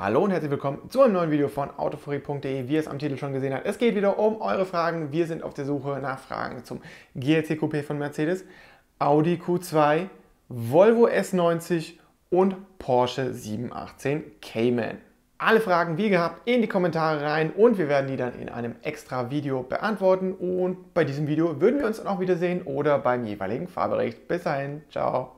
Hallo und herzlich willkommen zu einem neuen Video von autoforie.de. Wie ihr es am Titel schon gesehen habt, es geht wieder um eure Fragen. Wir sind auf der Suche nach Fragen zum GLC Coupé von Mercedes, Audi Q2, Volvo S90 und Porsche 718 Cayman. Alle Fragen wie gehabt in die Kommentare rein und wir werden die dann in einem extra Video beantworten. Und bei diesem Video würden wir uns dann auch wiedersehen oder beim jeweiligen Fahrbericht. Bis dahin, ciao.